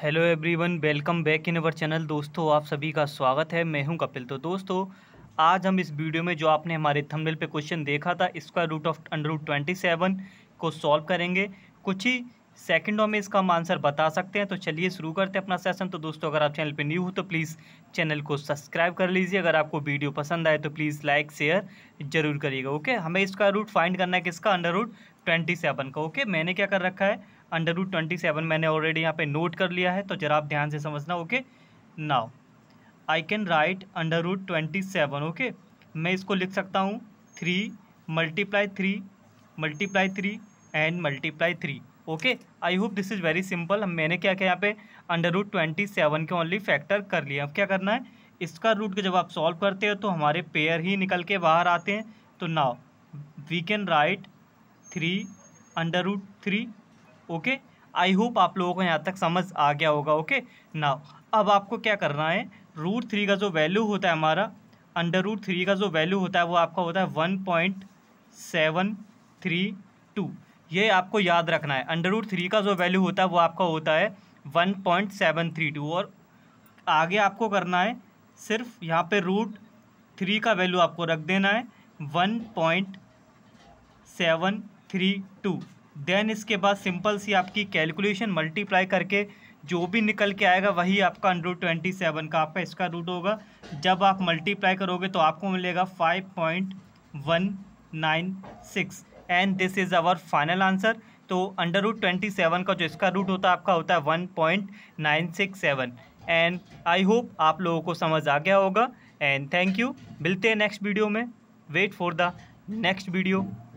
hello everyone welcome back in our channel दोस्तों आप सभी का स्वागत है मैं हूं कपिल तो दोस्तों आज हम इस वीडियो में जो आपने हमारे थंबनेल पे क्वेश्चन देखा था square root of under root twenty seven को सॉल्व करेंगे कुछ ही सेकंडों में इसका हम आंसर बता सकते हैं तो चलिए शुरू करते हैं अपना सेशन तो दोस्तों अगर आप चैनल पर न्यू हो तो प्लीज़ चैनल को सब्सक्राइब कर लीजिए अगर आपको वीडियो पसंद आए तो प्लीज़ लाइक शेयर जरूर करिएगा ओके हमें इसका रूट फाइंड करना है किसका अंडर रूट ट्वेंटी सेवन का ओके मैंने क्या कर रखा है अंडर रूट ट्वेंटी सेवन मैंने ऑलरेडी यहाँ पर नोट कर लिया है तो जरा आप ध्यान से समझना okay now I can write under root twenty seven okay मैं इसको लिख सकता हूँ three multiply three multiply three and multiply three okay I hope this is very simple मैंने क्या किया यहाँ पे अंडर रूट ट्वेंटी सेवन के ओनली फैक्टर कर लिए अब क्या करना है इसका रूट जब आप सॉल्व करते हो तो हमारे पेयर ही निकल के बाहर आते हैं तो now we can write three under root three okay I hope आप लोगों को यहाँ तक समझ आ गया होगा ओके नाव अब आपको क्या करना है रूट थ्री का जो वैल्यू होता है हमारा अंडर रूट थ्री का जो वैल्यू होता है वो आपका होता है one point seven three two ये आपको याद रखना है अंडर रूट थ्री का जो वैल्यू होता है वो आपका होता है one point seven three two और आगे आपको करना है सिर्फ यहाँ पे रूट थ्री का वैल्यू आपको रख देना है one point seven three two then इसके बाद सिंपल सी आपकी कैलकुलेशन मल्टीप्लाई करके जो भी निकल के आएगा वही आपका अंडर रूट ट्वेंटी सेवन का आपका इसका रूट होगा जब आप मल्टीप्लाई करोगे तो आपको मिलेगा five point one nine six and this is our final answer तो अंडर रूट ट्वेंटी सेवन का जो इसका रूट होता है आपका होता है one point nine six seven and I hope आप लोगों को समझ आ गया होगा एंड थैंक यू मिलते हैं नेक्स्ट वीडियो में wait for the next video